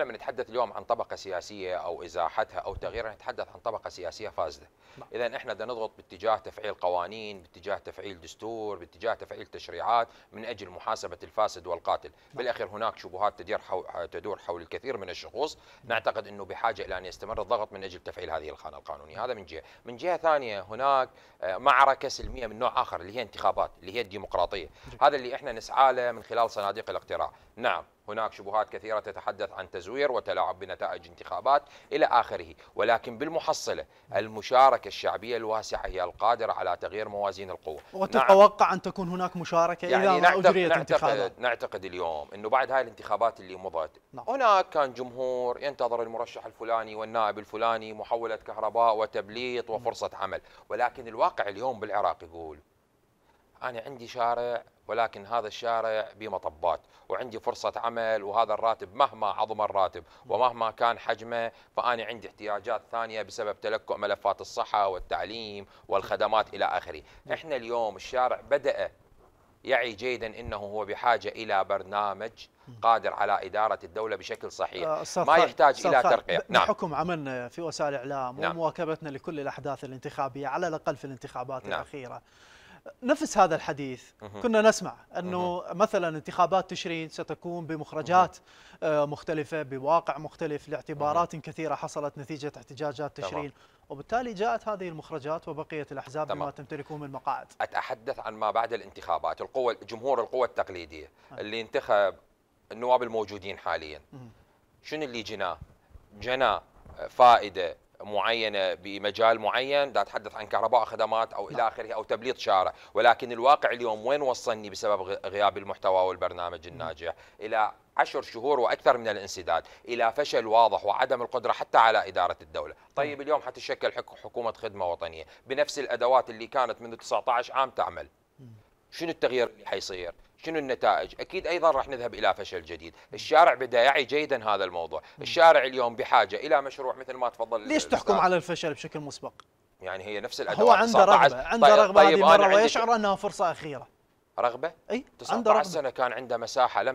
لما نتحدث اليوم عن طبقة سياسية أو إزاحتها أو تغييرها نتحدث عن طبقة سياسية فاسدة نعم. إذا إحنا بدنا نضغط باتجاه تفعيل قوانين باتجاه تفعيل دستور باتجاه تفعيل تشريعات من أجل محاسبة الفاسد والقاتل نعم. بالأخير هناك شبهات تدير حول تدور حول الكثير من الشخوص نعم. نعتقد أنه بحاجة إلى أن يستمر الضغط من أجل تفعيل هذه الخانة القانونية هذا من جهة من جهة ثانية هناك آه، معركة سلمية من نوع آخر اللي هي انتخابات اللي هي الديمقراطية هذا اللي إحنا نسعى له من خلال صناديق الاقتراع نعم هناك شبهات كثيرة تتحدث عن تزوير وتلاعب بنتائج انتخابات إلى آخره ولكن بالمحصلة المشاركة الشعبية الواسعة هي القادرة على تغيير موازين القوة وتتوقع نعم. أن تكون هناك مشاركة يعني إذا نعتقد أجريت نعتقد انتخابات نعتقد اليوم أنه بعد هاي الانتخابات اللي مضت نعم. هناك كان جمهور ينتظر المرشح الفلاني والنائب الفلاني محولة كهرباء وتبليط وفرصة عمل ولكن الواقع اليوم بالعراق يقول انا عندي شارع ولكن هذا الشارع بمطبات وعندي فرصة عمل وهذا الراتب مهما عظم الراتب ومهما كان حجمه فأنا عندي احتياجات ثانية بسبب تلكؤ ملفات الصحة والتعليم والخدمات إلى آخره إحنا اليوم الشارع بدأ يعي جيدا انه هو بحاجه الى برنامج قادر على اداره الدوله بشكل صحيح آه، ما يحتاج الى ترقية نعم بحكم عملنا في وسائل الاعلام نعم. ومواكبتنا لكل الاحداث الانتخابيه على الاقل في الانتخابات نعم. الاخيره نفس هذا الحديث كنا نسمع انه مثلا انتخابات تشرين ستكون بمخرجات آه، مختلفه بواقع مختلف لاعتبارات كثيره حصلت نتيجه احتجاجات تشرين وبالتالي جاءت هذه المخرجات وبقيه الاحزاب تمام. بما تمتلكون من مقاعد اتحدث عن ما بعد الانتخابات القوى جمهور القوى التقليديه نعم. اللي انتخب النواب الموجودين حاليا شنو اللي جناه جناه آه، فائده معينه بمجال معين دا اتحدث عن كهرباء خدمات او الى نعم. اخره او تبليط شارع ولكن الواقع اليوم وين وصلني بسبب غياب المحتوى والبرنامج نعم. الناجح الى عشر شهور واكثر من الانسداد الى فشل واضح وعدم القدره حتى على اداره الدوله، نعم. طيب اليوم حتشكل حكومه خدمه وطنيه بنفس الادوات اللي كانت منذ 19 عام تعمل. شنو التغيير اللي حيصير؟ شنو النتائج؟ اكيد ايضا راح نذهب الى فشل جديد، الشارع بدا يعي جيدا هذا الموضوع، الشارع اليوم بحاجه الى مشروع مثل ما تفضل ليش تحكم على الفشل بشكل مسبق؟ يعني هي نفس الادوات هو عنده رغبه، طيب، عنده طيب رغبه طيب هذه المره ويشعر انها فرصه اخيره رغبه؟ اي عنده رغبه سنه كان عنده مساحه لم